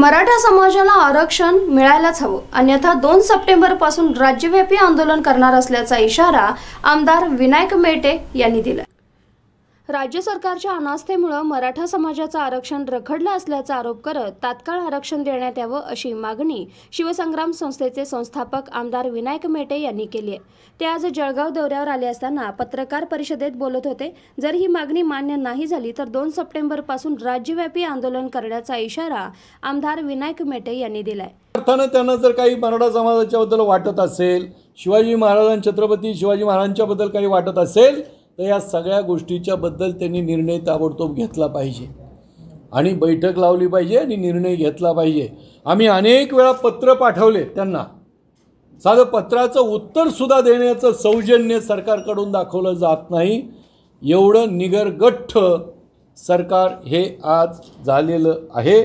मराठा समाजाला आरक्षण मिळायलाच हवं अन्यथा दोन सप्टेंबर पासून राज्यव्यापी आंदोलन करणार असल्याचा इशारा आमदार विनायक मेटे यांनी दिला राज्य सरकारच्या अनास्थेमुळे मराठा समाजाचं आरक्षण रखडलं असल्याचा आरोप करत तात्काळ आरक्षण देण्यात यावं अशी मागणी शिवसंग्राम संस्थेचे संस्थापक आमदार विनायक मेटे यांनी केली आहे ते आज जळगाव दौऱ्यावर आले असताना पत्रकार परिषदेत बोलत होते जर ही मागणी मान्य नाही झाली तर दोन सप्टेंबरपासून राज्यव्यापी आंदोलन करण्याचा इशारा आमदार विनायक मेटे यांनी दिलाय अर्थानं त्यांना जर काही मराठा बद्दल वाटत असेल शिवाजी महाराजां छत्रपती शिवाजी महाराजांच्याबद्दल काही वाटत असेल तर या सगळ्या गोष्टीच्याबद्दल त्यांनी निर्णय ताबडतोब घेतला पाहिजे आणि बैठक लावली पाहिजे आणि निर्णय घेतला पाहिजे आम्ही अनेक वेळा पत्र पाठवले त्यांना साधं पत्राचं उत्तरसुद्धा देण्याचं सौजन्य सरकारकडून दाखवलं जात नाही एवढं निगरगठ्ठ सरकार हे आज झालेलं आहे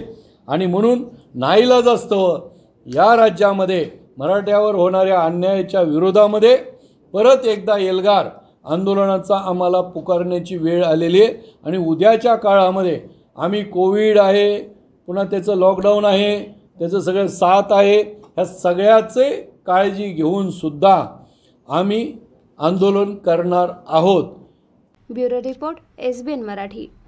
आणि म्हणून नाईलाज असतं या राज्यामध्ये मराठ्यावर होणाऱ्या अन्यायाच्या विरोधामध्ये परत एकदा एल्गार आंदोलनाचा आम्हाला पुकारण्याची वेळ आलेली आहे आणि उद्याच्या काळामध्ये आम्ही कोविड आहे पुन्हा त्याचं लॉकडाऊन आहे त्याचं सगळं साथ आहे ह्या सगळ्याचे काळजी सुद्धा आम्ही आंदोलन करणार आहोत bureau report S B Marathi